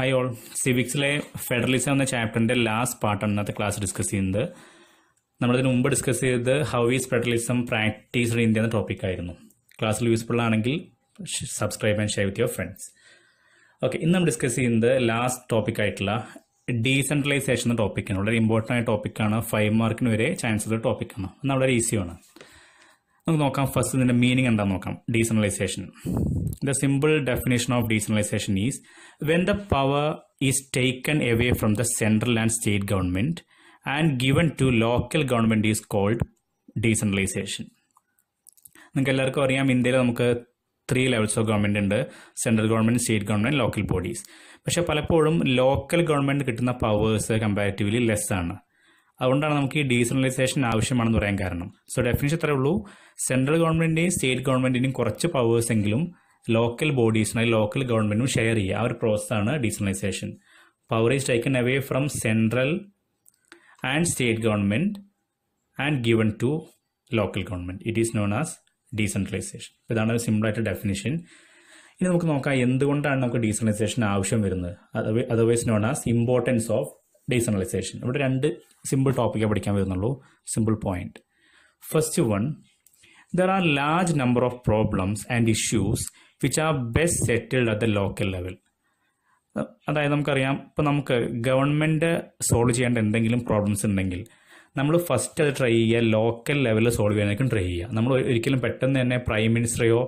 hi all സിവിക്സിലെ federalism എന്ന ചാപ്റ്ററിന്റെ last പാർട്ടാണ് ഇന്നത്തെ ക്ലാസ് ഡിസ്കസ് ചെയ്യുന്നത് നമ്മളതിന് മുമ്പ് ഡിസ്കസ് ചെയ്തത് how is federalism practised India എന്ന ആയിരുന്നു ക്ലാസ്സിൽ യൂസ്ഫുൾ ആണെങ്കിൽ subscribe and share with your friends okay ഇന്ന് നമ്മൾ ഡിസ്കസ് ചെയ്യുന്നത് ലാസ്റ്റ് ആയിട്ടുള്ള ഡീസെൻട്രലൈസേഷൻ എന്ന ടോപ്പിക്കാണ് വളരെ ഇമ്പോർട്ടൻ്റ് ആയ ടോപ്പിക്കാണ് ഫൈവ് മാർക്കിന് വരെ ചാൻസ് ഉള്ള ടോപ്പിക്കാണ് എന്നാൽ വളരെ ഈസിയാണ് നമുക്ക് നോക്കാം ഫസ്റ്റ് ഇതിൻ്റെ മീനിങ് എന്താണെന്ന് നോക്കാം decentralisation the simple definition of decentralisation is when the power is taken away from the central and state government and given to local government is called decentralisation നിങ്ങൾക്ക് എല്ലാവർക്കും അറിയാം ഇന്ത്യയിൽ നമുക്ക് ത്രീ ലെവൽസ് ഓഫ് ഗവൺമെൻറ് ഉണ്ട് central government state government local bodies പക്ഷേ പലപ്പോഴും local government കിട്ടുന്ന powers comparatively less ആണ് അതുകൊണ്ടാണ് നമുക്ക് ഈ ഡീസെൻട്രലൈസേഷൻ ആവശ്യമാണെന്ന് പറയാൻ കാരണം സോ ഡെഫിനേഷൻ അത്രേ ഉള്ളൂ സെൻട്രൽ ഗവൺമെന്റിന്റെയും സ്റ്റേറ്റ് ഗവൺമെന്റിന്റെയും കുറച്ച് പവേഴ്സ് എങ്കിലും ലോക്കൽ ബോഡീസിനും അല്ലെങ്കിൽ ലോക്കൽ ഗവൺമെന്റിനും ഷെയർ ചെയ്യുക ആ ഒരു പ്രോസസ്സാണ് decentralisation power is taken away from central and state government and given to local government it is known as decentralisation ഇതാണ് ഒരു സിമ്പിളായിട്ട് ഡെഫിനിഷൻ ഇനി നമുക്ക് നോക്കാം എന്തുകൊണ്ടാണ് നമുക്ക് ഡീസെൻട്രലൈസേഷൻ ആവശ്യം വരുന്നത് otherwise known as importance of decentralisation ഇവിടെ രണ്ട് സിമ്പിൾ ടോപ്പിക്കേ പഠിക്കാൻ വരുന്നുള്ളൂ simple point first one there are large number of problems and issues which are best settled at the local level അതായത് നമുക്കറിയാം ഇപ്പോൾ നമുക്ക് ഗവൺമെൻറ് സോൾവ് ചെയ്യേണ്ട എന്തെങ്കിലും പ്രോബ്ലംസ് ഉണ്ടെങ്കിൽ നമ്മൾ ഫസ്റ്റ് അത് ട്രൈ ചെയ്യുക ലോക്കൽ ലെവലിൽ സോൾവ് ചെയ്യാനായിരിക്കും ട്രൈ ചെയ്യുക നമ്മൾ ഒരിക്കലും പെട്ടെന്ന് തന്നെ പ്രൈം മിനിസ്റ്ററെയോ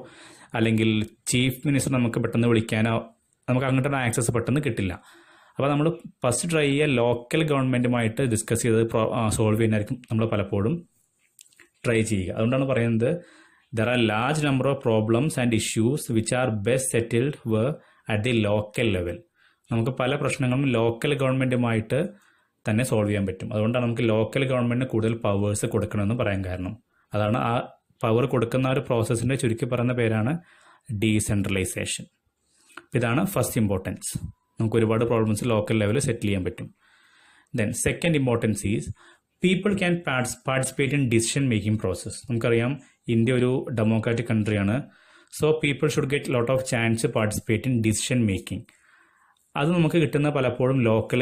അല്ലെങ്കിൽ ചീഫ് മിനിസ്റ്റർ നമുക്ക് പെട്ടെന്ന് വിളിക്കാനോ നമുക്ക് അങ്ങോട്ടുള്ള ആക്സസ് പെട്ടെന്ന് കിട്ടില്ല അപ്പോൾ നമ്മൾ ഫസ്റ്റ് ട്രൈ ചെയ്യുക ലോക്കൽ ഗവൺമെൻറ്റുമായിട്ട് ഡിസ്കസ് ചെയ്ത് സോൾവ് ചെയ്യുന്നതായിരിക്കും നമ്മൾ പലപ്പോഴും ട്രൈ ചെയ്യുക അതുകൊണ്ടാണ് പറയുന്നത് there are large number of problems and issues which are best settled were at the local level നമുക്ക് പല പ്രശ്നങ്ങളും ലോക്കൽ ഗവൺമെൻറ്റുമായിട്ട് തന്നെ സോൾവ് ചെയ്യാൻ പറ്റും അതുകൊണ്ടാണ് നമുക്ക് ലോക്കൽ ഗവൺമെൻറ്റിന് കൂടുതൽ പവേഴ്സ് കൊടുക്കണമെന്ന് പറയാൻ കാരണം അതാണ് ആ പവർ കൊടുക്കുന്ന ഒരു പ്രോസസ്സിൻ്റെ ചുരുക്കി പറയുന്ന പേരാണ് ഡീസെൻട്രലൈസേഷൻ ഇതാണ് ഫസ്റ്റ് ഇമ്പോർട്ടൻസ് നമുക്ക് ഒരുപാട് പ്രോബ്ലംസ് ലോക്കൽ ലെവലിൽ സെറ്റിൽ ചെയ്യാൻ പറ്റും then second importance is people can participate in decision making process നമുക്കറിയാം ഇന്ത്യ ഒരു ഡെമോക്രാറ്റിക് കൺട്രിയാണ് so people should get lot of chance participate in decision making അത് നമുക്ക് കിട്ടുന്ന പലപ്പോഴും ലോക്കൽ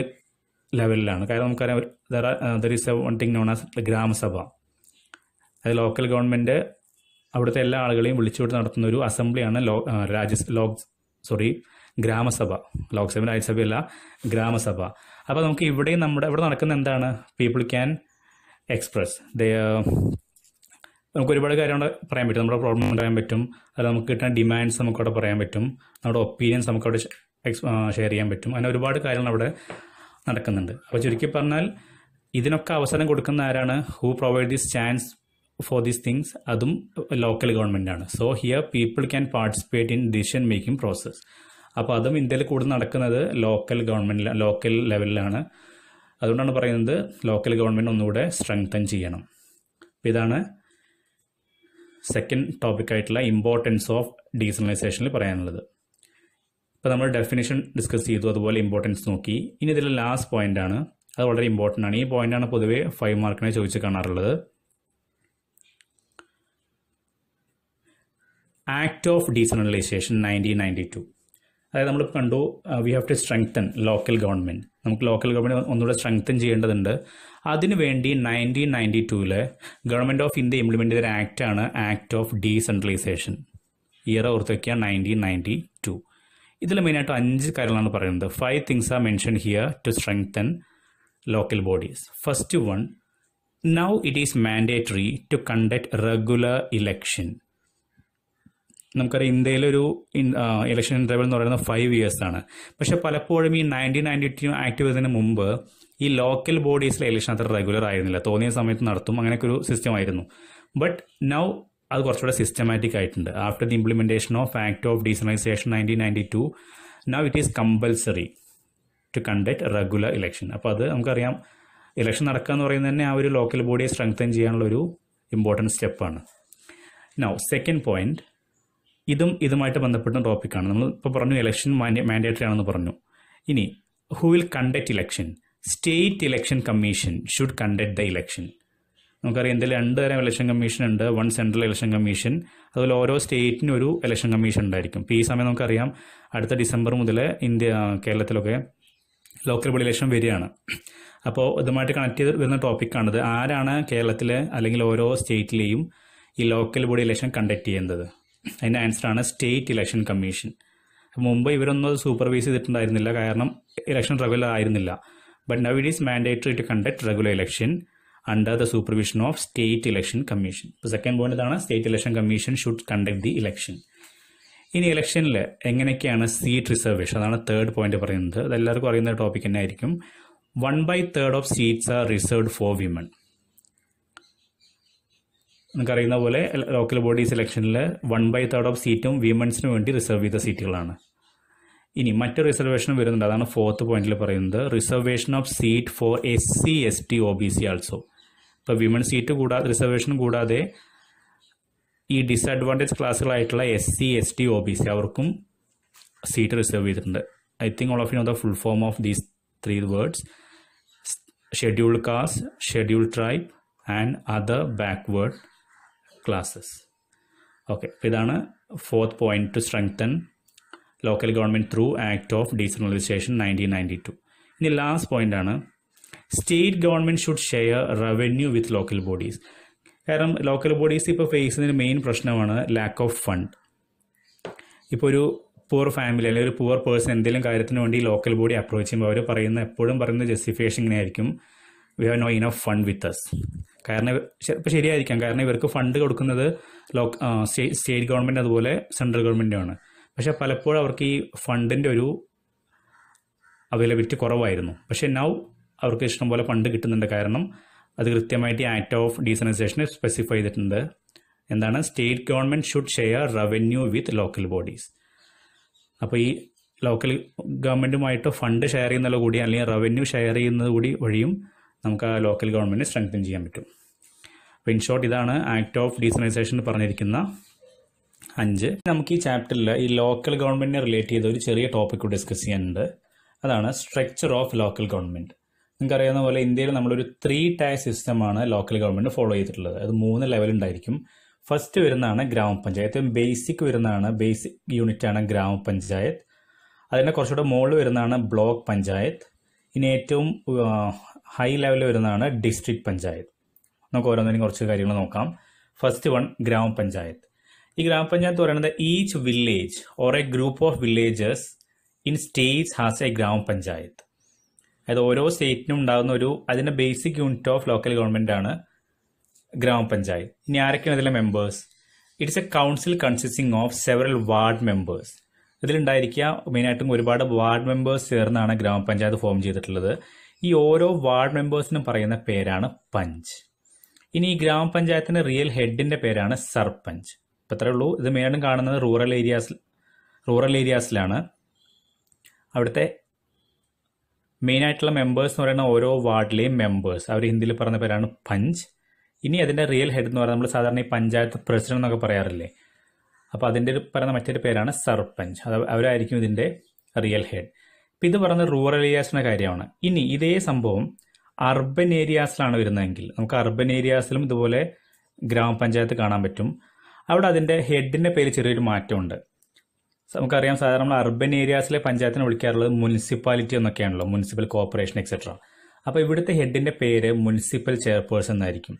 ലെവലിലാണ് കാരണം നമുക്കറിയാം there is a one thing known as Gram Sabha അത് ലോക്കൽ ഗവൺമെൻറ് അവിടുത്തെ എല്ലാ ആളുകളെയും വിളിച്ചുവിട്ട് നടത്തുന്ന ഒരു അസംബ്ലിയാണ് ലോ uh, രാജ്യ ലോക് സോറി ഗ്രാമസഭ ലോക്സഭ രാജ്യസഭയല്ല ഗ്രാമസഭ അപ്പോൾ നമുക്ക് ഇവിടെയും നമ്മുടെ ഇവിടെ നടക്കുന്ന എന്താണ് പീപ്പിൾ ക്യാൻ എക്സ്പ്രസ് നമുക്ക് ഒരുപാട് കാര്യങ്ങൾ പറയാൻ പറ്റും നമ്മുടെ പ്രോബ്ലം പറയാൻ പറ്റും അല്ലെങ്കിൽ നമുക്ക് കിട്ടുന്ന ഡിമാൻഡ്സ് നമുക്ക് അവിടെ പറയാൻ പറ്റും നമ്മുടെ ഒപ്പീനിയൻസ് അവിടെ ഷെയർ ചെയ്യാൻ പറ്റും അങ്ങനെ ഒരുപാട് കാര്യങ്ങൾ അവിടെ നടക്കുന്നുണ്ട് അപ്പോൾ ചുരുക്കി പറഞ്ഞാൽ ഇതിനൊക്കെ അവസരം കൊടുക്കുന്ന ആരാണ് who provide this chance for these things അതും ലോക്കൽ ഗവൺമെൻറ് ആണ് so here people can participate in decision making process അപ്പോൾ അതും ഇന്ത്യയിൽ കൂടുതൽ നടക്കുന്നത് ലോക്കൽ ഗവൺമെൻറ് ലോക്കൽ ലെവലിലാണ് അതുകൊണ്ടാണ് പറയുന്നത് ലോക്കൽ ഗവൺമെൻറ് ഒന്നുകൂടെ സ്ട്രെങ്തൻ ചെയ്യണം അപ്പോൾ ഇതാണ് സെക്കൻഡ് ആയിട്ടുള്ള ഇമ്പോർട്ടൻസ് ഓഫ് ഡീസണലൈസേഷനിൽ പറയാനുള്ളത് ഇപ്പോൾ നമ്മൾ ഡെഫിനേഷൻ ഡിസ്കസ് ചെയ്തു അതുപോലെ ഇമ്പോർട്ടൻസ് നോക്കി ഇനി ഇതിലെ ലാസ്റ്റ് പോയിന്റ് ആണ് അത് വളരെ ഇമ്പോർട്ടൻ്റ് ആണ് ഈ പോയിന്റാണ് പൊതുവേ ഫൈവ് മാർക്കിനെ ചോദിച്ച് കാണാറുള്ളത് act of decentralisation nineteen ninety two അതായത് നമ്മൾ കണ്ടു we have to strengthen local government നമുക്ക് ലോക്കൽ ഗവൺമെൻറ് ഒന്നുകൂടെ സ്ട്രെങ്തൻ ചെയ്യേണ്ടതുണ്ട് അതിനുവേണ്ടി നയൻറ്റീൻ നയൻറ്റി ടൂവിലെ ഗവൺമെൻറ് ഓഫ് ഇന്ത്യ ഇംപ്ലിമെൻ്റ് ചെയ്ത ആക്റ്റാണ് ആക്ട് ഓഫ് ഡീസെൻട്രലൈസേഷൻ ഇയർ വയ്ക്കുക നയൻറ്റീൻ നയൻറ്റി ടു ഇതിൽ മെയിനായിട്ട് അഞ്ച് കാര്യങ്ങളാണ് പറയുന്നത് five things are mention here to strengthen local bodies first one now it is mandatory to conduct regular election നമുക്കറിയാം ഇന്ത്യയിലൊരു ഇലക്ഷൻ ഇൻ്റർവൽ എന്ന് പറയുന്നത് ഫൈവ് ഇയേഴ്സ് ആണ് പക്ഷെ പലപ്പോഴും ഈ നയൻറ്റീൻ നയൻറ്റി ടു ആക്ട് ചെയ്തതിന് മുമ്പ് ഈ ലോക്കൽ ബോഡീസിലെ ഇലക്ഷൻ അത്ര റെഗുലർ ആയിരുന്നില്ല തോന്നിയ സമയത്ത് നടത്തും അങ്ങനെയൊക്കെ ഒരു സിസ്റ്റം ആയിരുന്നു ബട്ട് നൗ അത് കുറച്ചുകൂടെ സിസ്റ്റമാറ്റിക് ആയിട്ടുണ്ട് after the implementation of act of decentralisation nineteen ninety two now it is compulsory to conduct regular election അപ്പോൾ അത് നമുക്കറിയാം ഇലക്ഷൻ നടക്കുക എന്ന് പറയുന്നത് തന്നെ ആ ഒരു ലോക്കൽ ബോഡിയെ സ്ട്രെങ്തൻ ചെയ്യാനുള്ള ഒരു ഇമ്പോർട്ടൻറ്റ് സ്റ്റെപ്പാണ് നൗ സെക്കൻഡ് പോയിന്റ് ഇതും ഇതുമായിട്ട് ബന്ധപ്പെട്ട ടോപ്പിക്കാണ് നമ്മൾ ഇപ്പോൾ പറഞ്ഞു ഇലക്ഷൻ മാൻഡേറ്ററി ആണെന്ന് പറഞ്ഞു ഇനി who will conduct election state election commission should conduct the election നമുക്കറിയാം എന്തെങ്കിലും രണ്ട് തരം ഇലക്ഷൻ കമ്മീഷൻ ഉണ്ട് വൺ സെൻട്രൽ ഇലക്ഷൻ കമ്മീഷൻ അതുപോലെ ഓരോ സ്റ്റേറ്റിനും ഒരു ഇലക്ഷൻ കമ്മീഷൻ ഉണ്ടായിരിക്കും ഇപ്പോൾ ഈ സമയം നമുക്കറിയാം അടുത്ത ഡിസംബർ മുതൽ ഇന്ത്യ കേരളത്തിലൊക്കെ ലോക്കൽ ബോഡി ഇലക്ഷൻ വരികയാണ് അപ്പോൾ ഇതുമായിട്ട് കണക്ട് ചെയ്ത് വരുന്ന ടോപ്പിക്കാണിത് ആരാണ് കേരളത്തിലെ അല്ലെങ്കിൽ ഓരോ സ്റ്റേറ്റിലെയും ഈ ലോക്കൽ ബോഡി ഇലക്ഷൻ കണ്ടക്ട് ചെയ്യുന്നത് അതിൻ്റെ ആൻസറാണ് സ്റ്റേറ്റ് ഇലക്ഷൻ കമ്മീഷൻ മുമ്പ് ഇവരൊന്നും അത് സൂപ്പർവൈസ് ചെയ്തിട്ടുണ്ടായിരുന്നില്ല കാരണം ഇലക്ഷൻ റെഗുലർ ആയിരുന്നില്ല but now it is mandatory to conduct regular election under the supervision of state election commission ഇപ്പോൾ സെക്കൻഡ് പോയിന്റ് ഇതാണ് state election commission should conduct the election ഇനി ഇലക്ഷനിൽ എങ്ങനെയൊക്കെയാണ് സീറ്റ് റിസർവേഷൻ അതാണ് തേർഡ് പോയിന്റ് പറയുന്നത് അതെല്ലാവർക്കും അറിയുന്ന ടോപ്പിക് തന്നെ ആയിരിക്കും one by third of seats are reserved for women നിങ്ങൾക്കറിയുന്ന പോലെ ലോക്കൽ ബോഡി സെലക്ഷനിൽ വൺ ബൈ തേർഡ് ഓഫ് സീറ്റും വിമൻസിന് വേണ്ടി റിസർവ് ചെയ്ത സീറ്റുകളാണ് ഇനി മറ്റു റിസർവേഷനും വരുന്നുണ്ട് അതാണ് ഫോർത്ത് പോയിന്റിൽ പറയുന്നത് reservation of seat for S C S T O B C also ഇപ്പോൾ വിമൻ സീറ്റ് കൂടാതെ റിസർവേഷൻ കൂടാതെ ഈ ഡിസഡ്വാൻറ്റേജ് ക്ലാസ്സുകളായിട്ടുള്ള S C S T O B C അവർക്കും സീറ്റ് റിസർവ് ചെയ്തിട്ടുണ്ട് I think all of you know the full form of these three words scheduled caste scheduled tribe and other backward classes okay ഇതാണ് fourth point to strengthen local government through act of decentralisation nineteen ninety two ഇനി last point ആണ് state government should share revenue with local bodies കാരണം local bodies ഇപ്പോൾ face ചെയ്യുന്ന main പ്രശ്നമാണ് lack of fund ഇപ്പോൾ ഒരു poor family അല്ലെങ്കിൽ ഒരു പുവർ പേഴ്സൺ എന്തെങ്കിലും കാര്യത്തിന് വേണ്ടി ലോക്കൽ ബോഡി അപ്രോച്ച് ചെയ്യുമ്പോൾ അവർ പറയുന്ന എപ്പോഴും പറയുന്ന ജസ്റ്റിഫിക്കേഷൻ ഇങ്ങനെ ആയിരിക്കും we have no enough fund with us കാരണം ചിലപ്പോൾ ശരിയായിരിക്കാം കാരണം ഇവർക്ക് ഫണ്ട് കൊടുക്കുന്നത് ലോക്ക് സ്റ്റേറ്റ് ഗവൺമെൻറ് അതുപോലെ സെൻട്രൽ ഗവൺമെൻറ്റുമാണ് പക്ഷെ പലപ്പോഴും അവർക്ക് ഈ ഫണ്ടിൻ്റെ ഒരു അവൈലബിലിറ്റി കുറവായിരുന്നു പക്ഷേ നൗ അവർക്ക് ഇഷ്ടം പോലെ ഫണ്ട് കിട്ടുന്നുണ്ട് കാരണം അത് കൃത്യമായിട്ട് ആക്ട് ഓഫ് ഡീസനൈസേഷനെ സ്പെസിഫൈ ചെയ്തിട്ടുണ്ട് എന്താണ് state government should share revenue with local bodies അപ്പോൾ ഈ ലോക്കൽ ഗവൺമെൻറ്റുമായിട്ട് ഫണ്ട് ഷെയർ ചെയ്യുന്നതോടുകൂടി അല്ലെങ്കിൽ റവന്യൂ ഷെയർ ചെയ്യുന്നത് കൂടി വഴിയും നമുക്ക് ആ ലോക്കൽ ഗവൺമെൻറ് സ്ട്രെങ്തൻ ചെയ്യാൻ പറ്റും അപ്പോൾ ഇൻ ഷോർട്ട് ഇതാണ് ആക്ട് ഓഫ് ഡീസണൈസേഷൻ പറഞ്ഞിരിക്കുന്ന അഞ്ച് നമുക്ക് ഈ ചാപ്റ്ററിൽ ഈ ലോക്കൽ ഗവൺമെൻറ്റിനെ റിലേറ്റ് ചെയ്ത ഒരു ചെറിയ ടോപ്പിക് ഡിസ്കസ് ചെയ്യാനുണ്ട് അതാണ് സ്ട്രക്ചർ ഓഫ് ലോക്കൽ ഗവൺമെൻറ് നിങ്ങൾക്കറിയാവുന്ന പോലെ ഇന്ത്യയിൽ നമ്മളൊരു ത്രീ ടയർ സിസ്റ്റമാണ് ലോക്കൽ ഗവൺമെൻറ് ഫോളോ ചെയ്തിട്ടുള്ളത് അത് മൂന്ന് ലെവൽ ഉണ്ടായിരിക്കും ഫസ്റ്റ് വരുന്നതാണ് ഗ്രാമപഞ്ചായത്ത് ബേസിക് വരുന്നതാണ് ബേസിക് യൂണിറ്റാണ് ഗ്രാമപഞ്ചായത്ത് അതിൻ്റെ കുറച്ചുകൂടെ മുകളിൽ വരുന്നതാണ് ബ്ലോക്ക് പഞ്ചായത്ത് ഇനി ഏറ്റവും ഹൈ ലെവലിൽ വരുന്നതാണ് ഡിസ്ട്രിക്ട് പഞ്ചായത്ത് നമുക്ക് ഓരോന്നിനും കുറച്ച് കാര്യങ്ങൾ നോക്കാം ഫസ്റ്റ് വൺ ഗ്രാമപഞ്ചായത്ത് ഈ ഗ്രാമപഞ്ചായത്ത് പറയുന്നത് each village or a group of villages in states has a Gram Panchayat അതായത് ഓരോ സ്റ്റേറ്റിനും ഉണ്ടാകുന്ന ഒരു അതിൻ്റെ basic unit of local government ആണ് ഗ്രാമപഞ്ചായത്ത് ഇനി ആരൊക്കെയാണ് ഇതിലെ members it's a council consisting of several ward members ഇതിലുണ്ടായിരിക്കുക മെയിനായിട്ടും ഒരുപാട് വാർഡ് മെമ്പേഴ്സ് ചേർന്നാണ് ഗ്രാമപഞ്ചായത്ത് ഫോം ചെയ്തിട്ടുള്ളത് ഈ ഓരോ വാർഡ് മെമ്പേഴ്സിനും പറയുന്ന പേരാണ് പഞ്ച് ഇനി ഈ ഗ്രാമപഞ്ചായത്തിന്റെ റിയൽ ഹെഡിന്റെ പേരാണ് സർപഞ്ച് ഇപ്പം അത്രേ ഉള്ളൂ ഇത് മേടും കാണുന്നത് റൂറൽ ഏരിയാസിൽ റൂറൽ ഏരിയാസിലാണ് അവിടുത്തെ ആയിട്ടുള്ള മെമ്പേഴ്സ് എന്ന് പറയുന്ന ഓരോ വാർഡിലെയും മെമ്പേഴ്സ് അവർ ഹിന്ദിയിൽ പറഞ്ഞ പേരാണ് പഞ്ച് ഇനി അതിൻ്റെ റിയൽ ഹെഡ് എന്ന് പറയുന്നത് നമ്മൾ സാധാരണ ഈ പഞ്ചായത്ത് പ്രസിഡന്റ് എന്നൊക്കെ പറയാറില്ലേ അപ്പോൾ അതിൻ്റെ പറയുന്ന മറ്റൊരു പേരാണ് സർപഞ്ച് അത് അവരായിരിക്കും ഇതിൻ്റെ റിയൽ ഹെഡ് ഇത് പറഞ്ഞ റൂറൽ ഏരിയാസിൻ്റെ കാര്യമാണ് ഇനി ഇതേ സംഭവം അർബൻ ഏരിയാസിലാണ് വരുന്നതെങ്കിൽ നമുക്ക് അർബൻ ഏരിയാസിലും ഇതുപോലെ ഗ്രാമപഞ്ചായത്ത് കാണാൻ പറ്റും അവിടെ അതിൻ്റെ ഹെഡിൻ്റെ പേര് ചെറിയൊരു മാറ്റമുണ്ട് നമുക്കറിയാം സാധാരണ നമ്മൾ അർബൻ ഏരിയാസിലെ പഞ്ചായത്തിനെ വിളിക്കാറുള്ളത് മുനിസിപ്പാലിറ്റി എന്നൊക്കെയാണല്ലോ മുനിസിപ്പൽ കോർപ്പറേഷൻ എക്സെട്ര അപ്പോൾ ഇവിടുത്തെ ഹെഡിൻ്റെ പേര് മുനിസിപ്പൽ ചെയർപേഴ്സൺ എന്നായിരിക്കും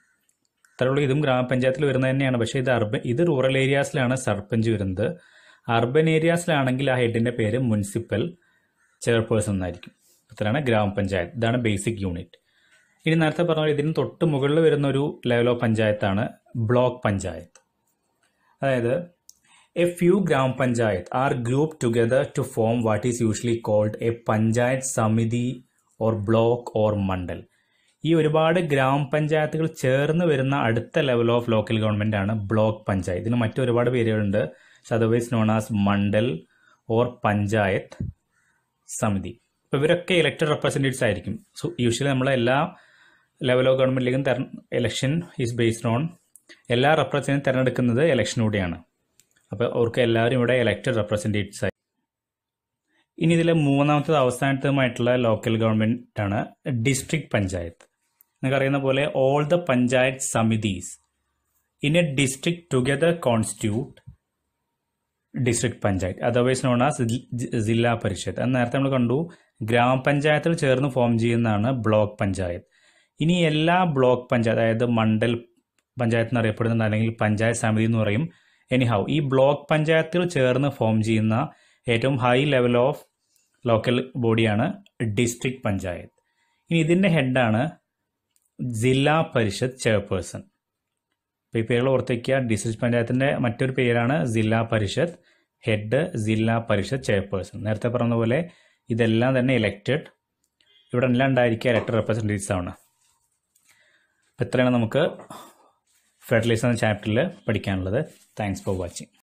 അത്രയുള്ളൂ ഇതും ഗ്രാമപഞ്ചായത്തിൽ വരുന്നത് തന്നെയാണ് പക്ഷേ ഇത് അർബൻ ഇത് റൂറൽ ഏരിയാസിലാണ് സർപഞ്ച് വരുന്നത് അർബൻ ഏരിയാസിലാണെങ്കിൽ ആ ഹെഡിൻ്റെ പേര് മുനിസിപ്പൽ ചെയർപേഴ്സൺ എന്നായിരിക്കും അത്രയാണ് ഗ്രാമപഞ്ചായത്ത് ഇതാണ് ബേസിക് യൂണിറ്റ് ഇനി നേരത്തെ പറഞ്ഞ ഇതിന് തൊട്ട് മുകളിൽ വരുന്ന ഒരു ലെവൽ ഓഫ് പഞ്ചായത്താണ് ബ്ലോക്ക് പഞ്ചായത്ത് അതായത് a few Gram Panchayat are group together to form what is usually called a panchayat samiti or block or Mandal ഈ ഒരുപാട് ഗ്രാമപഞ്ചായത്തുകൾ ചേർന്ന് വരുന്ന അടുത്ത ലെവൽ ഓഫ് ലോക്കൽ ഗവൺമെൻറ് ആണ് ബ്ലോക്ക് പഞ്ചായത്ത് ഇതിന് മറ്റൊരുപാട് പേരുകളുണ്ട് പക്ഷെ otherwise known as mandal or panchayat samiti അപ്പോൾ ഇവരൊക്കെ ഇലക്ടഡ് റെപ്രസെൻറ്റേറ്റീവ്സ് ആയിരിക്കും സോ യൂഷ്വലി നമ്മളെ എല്ലാ ലെവൽ ഓഫ് ഗവൺമെൻറ്റിലേക്കും തെര ഇലക്ഷൻ ഈസ് ബേസ്ഡ് ഓൺ എല്ലാ റെപ്രസെൻറ്റേറ്റീവും തിരഞ്ഞെടുക്കുന്നത് ഇലക്ഷനിലൂടെയാണ് അപ്പോൾ അവർക്ക് എല്ലാവരും ഇവിടെ ഇലക്ടഡ് റെപ്രസെൻറ്റേറ്റീവ്സ് ആയി ഇനി ഇതിലെ മൂന്നാമത്തെ അവസാനത്തുമായിട്ടുള്ള ലോക്കൽ ഗവൺമെന്റ് ആണ് ഡിസ്ട്രിക്ട് പഞ്ചായത്ത് നിങ്ങൾക്കറിയുന്ന പോലെ all the panchayat samitis in a district together constitute district panchayat otherwise known as zila parishad അത് നേരത്തെ നമ്മൾ കണ്ടു ഗ്രാമപഞ്ചായത്തിൽ ചേർന്ന് ഫോം ചെയ്യുന്നതാണ് ബ്ലോക്ക് പഞ്ചായത്ത് ഇനി എല്ലാ ബ്ലോക്ക് പഞ്ചായത്ത് അതായത് മണ്ഡൽ പഞ്ചായത്ത് എന്നറിയപ്പെടുന്നത് അല്ലെങ്കിൽ പഞ്ചായത്ത് സമിതി എന്ന് പറയും എനിഹൗ ഈ ബ്ലോക്ക് പഞ്ചായത്തിൽ ചേർന്ന് ഫോം ചെയ്യുന്ന ഏറ്റവും ഹൈ ലെവൽ ഓഫ് ലോക്കൽ ബോഡിയാണ് ഡിസ്ട്രിക്ട് പഞ്ചായത്ത് ഇനി ഇതിൻ്റെ ഹെഡാണ് ജില്ലാ പരിഷത്ത് ചെയർപേഴ്സൺ ഇപ്പോൾ ഈ പേരുകൾ ഓർത്തേക്കുക ഡിസ്ട്രിക്ട് പഞ്ചായത്തിൻ്റെ മറ്റൊരു പേരാണ് ജില്ലാ പരിഷത്ത് ഹെഡ് ജില്ലാ പരിഷത്ത് ചെയർപേഴ്സൺ നേരത്തെ പറഞ്ഞ പോലെ ഇതെല്ലാം തന്നെ ഇലക്റ്റഡ് ഇവിടെ എല്ലാം ഉണ്ടായിരിക്കുക ഇലക്ടഡ് റെപ്രസെൻറ്റേറ്റീവ്സ് ആണ് ഇപ്പോൾ ഇത്രയാണ് നമുക്ക് ഫെഡറലിസം ചാപ്റ്ററിൽ പഠിക്കാനുള്ളത് താങ്ക്സ് ഫോർ വാച്ചിങ്